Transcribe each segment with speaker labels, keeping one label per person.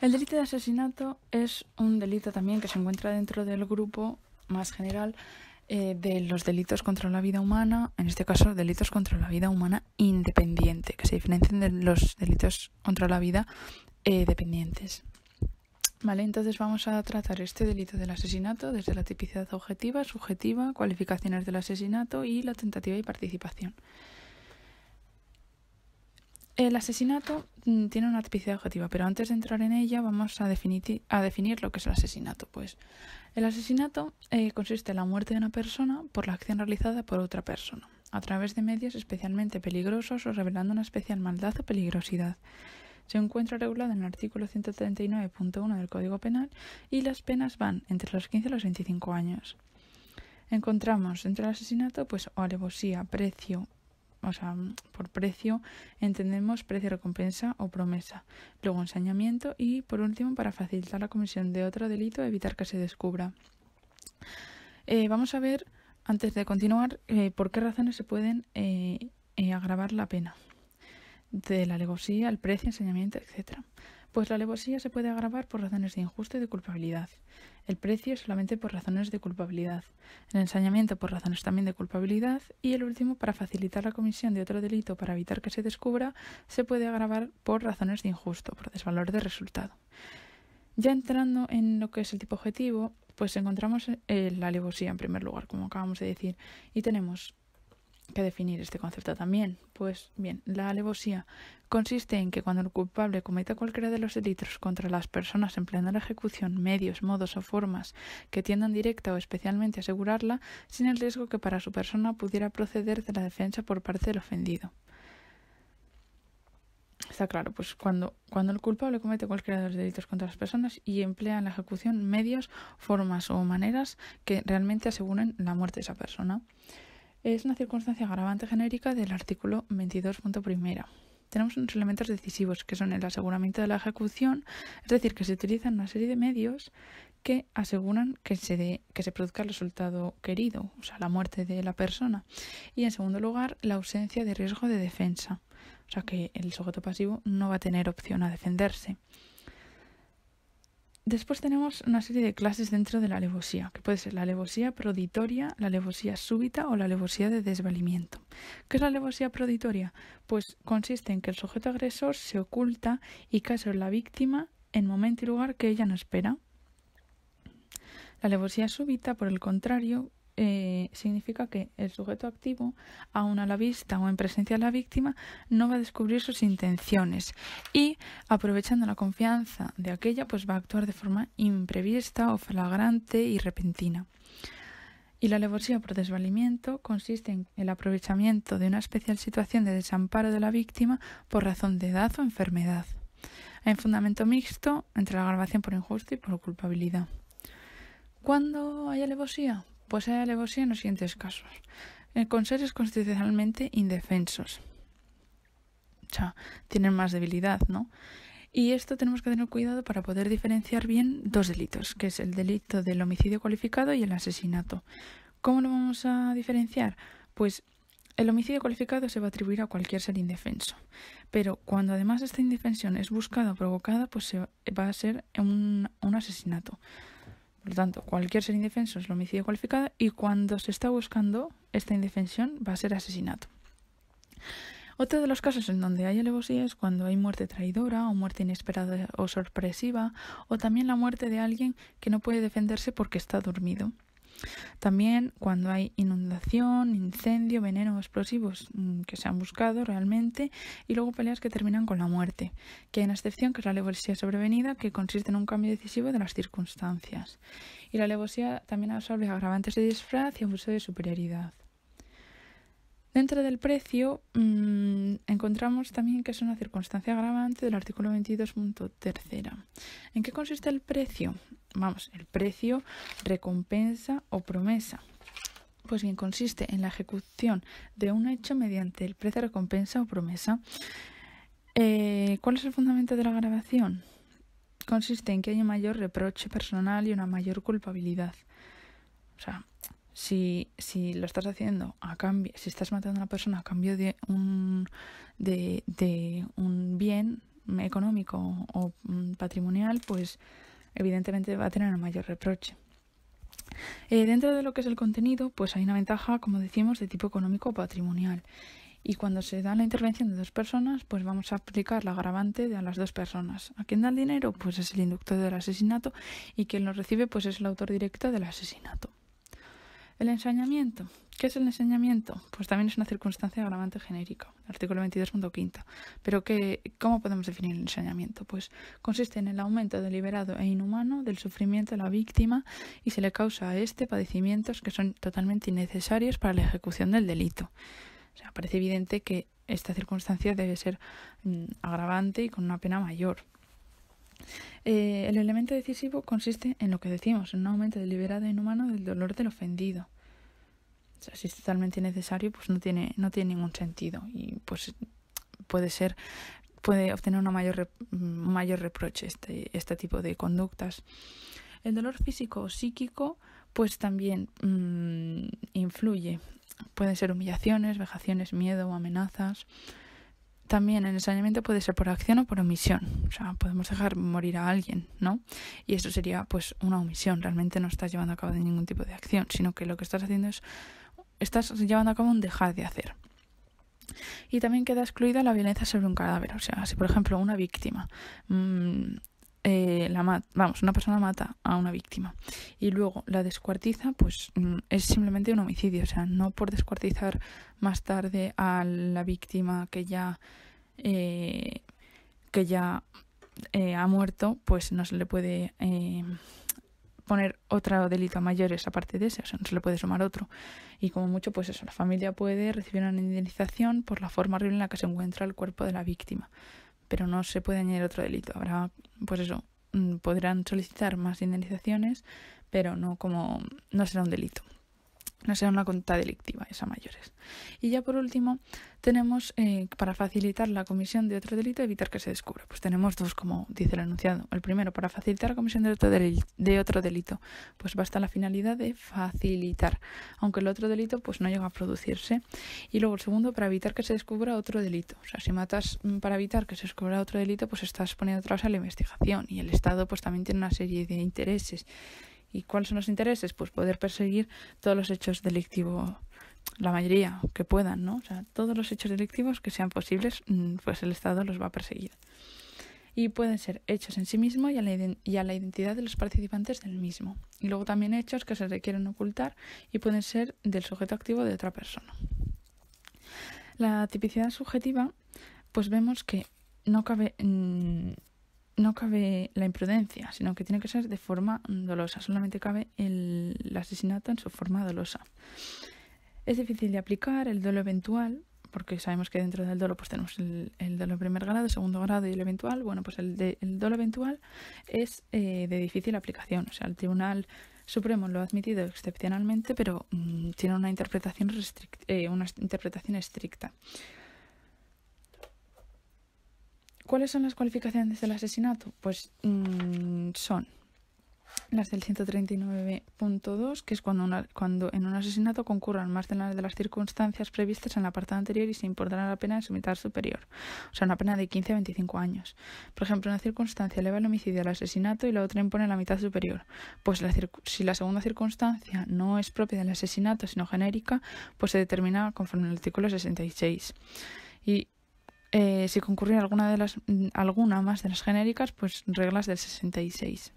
Speaker 1: El delito de asesinato es un delito también que se encuentra dentro del grupo más general eh, de los delitos contra la vida humana, en este caso delitos contra la vida humana independiente, que se diferencian de los delitos contra la vida eh, dependientes. Vale, entonces vamos a tratar este delito del asesinato desde la tipicidad objetiva, subjetiva, cualificaciones del asesinato y la tentativa y participación. El asesinato mm, tiene una tipicidad objetiva, pero antes de entrar en ella vamos a definir, lo que es el asesinato. Pues el asesinato eh, consiste en la muerte de una persona por la acción realizada por otra persona, a través de medios especialmente peligrosos o revelando una especial maldad o peligrosidad. Se encuentra regulado en el artículo 139.1 del Código Penal y las penas van entre los 15 y los 25 años encontramos entre el asesinato pues o alevosía, precio, o sea, por precio entendemos precio recompensa o promesa, luego ensañamiento y por último para facilitar la comisión de otro delito evitar que se descubra. Eh, vamos a ver, antes de continuar, eh, por qué razones se pueden eh, agravar la pena de la legosía, el precio, enseñamiento, etcétera pues la alevosía se puede agravar por razones de injusto y de culpabilidad, el precio solamente por razones de culpabilidad, el ensañamiento por razones también de culpabilidad y el último, para facilitar la comisión de otro delito para evitar que se descubra, se puede agravar por razones de injusto, por desvalor de resultado. Ya entrando en lo que es el tipo objetivo, pues encontramos eh, la alevosía en primer lugar, como acabamos de decir, y tenemos que definir este concepto también. Pues bien, la alevosía consiste en que cuando el culpable cometa cualquiera de los delitos contra las personas empleando la ejecución, medios, modos o formas que tiendan directa o especialmente a asegurarla, sin el riesgo que para su persona pudiera proceder de la defensa por parte del ofendido. Está claro, pues cuando, cuando el culpable comete cualquiera de los delitos contra las personas y emplea en la ejecución medios, formas o maneras que realmente aseguren la muerte de esa persona es una circunstancia agravante genérica del artículo 22.1. Tenemos unos elementos decisivos que son el aseguramiento de la ejecución, es decir, que se utilizan una serie de medios que aseguran que se, que se produzca el resultado querido, o sea, la muerte de la persona. Y en segundo lugar, la ausencia de riesgo de defensa, o sea, que el sujeto pasivo no va a tener opción a defenderse. Después tenemos una serie de clases dentro de la alevosía, que puede ser la alevosía proditoria, la alevosía súbita o la alevosía de desvalimiento. ¿Qué es la alevosía proditoria? Pues consiste en que el sujeto agresor se oculta y caso sobre la víctima en momento y lugar que ella no espera. La alevosía súbita, por el contrario, eh, significa que el sujeto activo, aun a la vista o en presencia de la víctima, no va a descubrir sus intenciones y, aprovechando la confianza de aquella, pues va a actuar de forma imprevista o flagrante y repentina. Y la alevosía por desvalimiento consiste en el aprovechamiento de una especial situación de desamparo de la víctima por razón de edad o enfermedad. Hay un fundamento mixto entre la agravación por injusto y por culpabilidad. ¿Cuándo hay alevosía? pues hay alevosía en los siguientes casos. Eh, con seres constitucionalmente indefensos. O sea, tienen más debilidad, ¿no? Y esto tenemos que tener cuidado para poder diferenciar bien dos delitos, que es el delito del homicidio cualificado y el asesinato. ¿Cómo lo vamos a diferenciar? Pues el homicidio cualificado se va a atribuir a cualquier ser indefenso, pero cuando además esta indefensión es buscada o provocada, pues se va a ser un asesinato. Por lo tanto, cualquier ser indefenso es la homicidio cualificado y cuando se está buscando esta indefensión va a ser asesinato. Otro de los casos en donde hay alevosía es cuando hay muerte traidora o muerte inesperada o sorpresiva o también la muerte de alguien que no puede defenderse porque está dormido. También cuando hay inundación, incendio, veneno o explosivos mm, que se han buscado realmente y luego peleas que terminan con la muerte, que hay una excepción que es la alevosía sobrevenida que consiste en un cambio decisivo de las circunstancias. Y la alevosía también absorbe agravantes de disfraz y abuso de superioridad. Dentro del precio mm, encontramos también que es una circunstancia agravante del artículo 22.3. ¿En qué consiste el precio? Vamos, el precio, recompensa o promesa. Pues bien, consiste en la ejecución de un hecho mediante el precio, recompensa o promesa. Eh, ¿Cuál es el fundamento de la grabación? Consiste en que hay un mayor reproche personal y una mayor culpabilidad. O sea, si, lo estás haciendo a cambio, si estás matando a una persona a cambio de un, de, un bien económico o mm, patrimonial, pues evidentemente va a tener un mayor reproche. Eh, dentro de lo que es el contenido, pues hay una ventaja, como decimos, de tipo económico o patrimonial. Y cuando se da la intervención de dos personas, pues vamos a aplicar la agravante de a las dos personas. ¿A quien da el dinero? Pues es el inductor del asesinato y quien lo recibe, pues es el autor directo del asesinato. El ensañamiento. ¿Qué es el ensañamiento? Pues también es una circunstancia agravante genérica, artículo 22.5. Pero que, ¿cómo podemos definir el ensañamiento? Pues consiste en el aumento deliberado e inhumano del sufrimiento de la víctima y se le causa a este padecimientos que son totalmente innecesarios para la ejecución del delito. O sea, parece evidente que esta circunstancia debe ser mm, agravante y con una pena mayor. Eh, el elemento decisivo consiste en lo que decimos, en un aumento deliberado e inhumano del dolor del ofendido. sea, si es totalmente necesario, pues no tiene, no tiene ningún sentido y pues puede ser puede obtener una mayor mayor reproche este, este tipo de conductas. El dolor físico o psíquico pues también mm, influye. Pueden ser humillaciones, vejaciones, miedo o amenazas. También el ensañamiento puede ser por acción o por omisión. O sea, podemos dejar morir a alguien, ¿no? Y eso sería pues una omisión. Realmente no estás llevando a cabo ningún tipo de acción, sino que lo que estás haciendo es, estás llevando a cabo un dejar de hacer. Y también queda excluida la violencia sobre un cadáver. O sea, si por ejemplo una víctima mm, eh, la vamos, una persona mata a una víctima y luego la descuartiza, pues mm, es simplemente un homicidio. O sea, no por descuartizar más tarde a la víctima que ya, eh, que ya eh, ha muerto, pues no se le puede eh, poner otro delito a mayores aparte de ese, o sea, no se le puede sumar otro. Y como mucho, pues eso, la familia puede recibir una indemnización por la forma horrible en la que se encuentra el cuerpo de la víctima pero no se puede añadir otro delito. Habrá, pues eso, mm, podrán solicitar más indemnizaciones, pero no como no será un delito no sea una conducta delictiva, esa mayores. Y ya por último, tenemos eh, para facilitar la comisión de otro delito, evitar que se descubra. Pues tenemos dos, como dice el anunciado El primero, para facilitar la comisión de otro, delito, de otro delito, pues basta la finalidad de facilitar, aunque el otro delito pues no llega a producirse. Y luego el segundo, para evitar que se descubra otro delito. O sea, si matas mm, para evitar que se descubra otro delito, pues estás poniendo atrás a la investigación y el Estado pues también tiene una serie de intereses ¿Y cuáles son los intereses? Pues poder perseguir todos los hechos delictivos, la mayoría que puedan, ¿no? O sea, todos los hechos delictivos que sean posibles, mm, pues el Estado los va a perseguir. Y pueden ser hechos en sí mismo y a, la identidad de los participantes del mismo. Y luego también hechos que se requieren ocultar y pueden ser del sujeto activo de otra persona. La tipicidad subjetiva, pues vemos que no cabe mm, no cabe la imprudencia, sino que tiene que ser de forma dolosa. Solamente cabe el, asesinato en su forma dolosa. Es difícil de aplicar el dolo eventual, porque sabemos que dentro del dolo pues tenemos el, dolo primer grado, segundo grado y el eventual. Bueno, pues el, dolo eventual es eh, de difícil aplicación. O sea, el Tribunal Supremo lo ha admitido excepcionalmente, pero mm, tiene una interpretación, eh, una interpretación estricta. ¿Cuáles son las cualificaciones del asesinato? Pues mm, son las del 139.2, que es cuando, cuando en un asesinato concurran más de las, circunstancias previstas en la parte anterior y se importará la pena en su mitad superior, o sea, una pena de 15 a 25 años. Por ejemplo, una circunstancia eleva el homicidio al asesinato y la otra impone la mitad superior. Pues si la segunda circunstancia no es propia del asesinato, sino genérica, pues se determina conforme al artículo 66. Y eh, si concurría alguna, de las, alguna más de las genéricas, pues reglas del 66.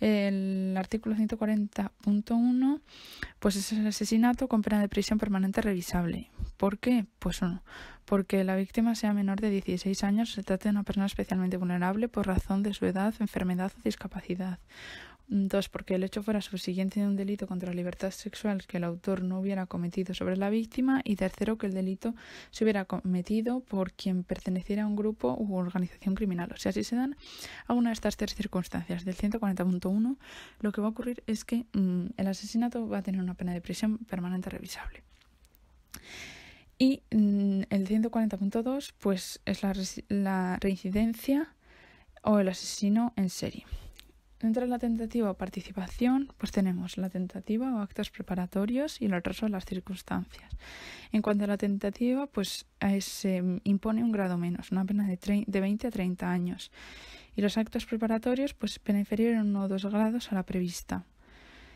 Speaker 1: El artículo 140.1, pues es el asesinato con pena de prisión permanente revisable. ¿Por qué? Pues uno, porque la víctima sea menor de 16 años, se trate de una persona especialmente vulnerable por razón de su edad, enfermedad o discapacidad. Dos, Porque el hecho fuera subsiguiente de un delito contra la libertad sexual que el autor no hubiera cometido sobre la víctima. Y tercero, que el delito se hubiera cometido por quien perteneciera a un grupo u organización criminal. O sea, si se dan alguna de estas tres circunstancias del 140.1, lo que va a ocurrir es que mm, el asesinato va a tener una pena de prisión permanente revisable. Y mm, el 140.2, pues es la reincidencia o el asesino en serie. Dentro la tentativa o participación, pues tenemos la tentativa o actos preparatorios y el error de las circunstancias. En cuanto a la tentativa, pues eh, se impone un grado menos, una pena de, de 20 a 30 años. Y los actos preparatorios, pues pena inferior en uno o dos grados a la prevista.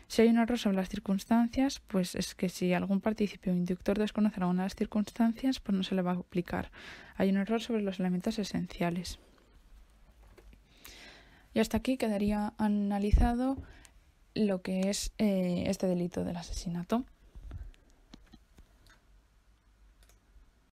Speaker 1: Si hay un error sobre las circunstancias, pues es que si algún partícipe o inductor desconoce alguna de las circunstancias, pues no se le va a aplicar. Hay un error sobre los elementos esenciales. Y hasta aquí quedaría analizado lo que es eh, este delito del asesinato.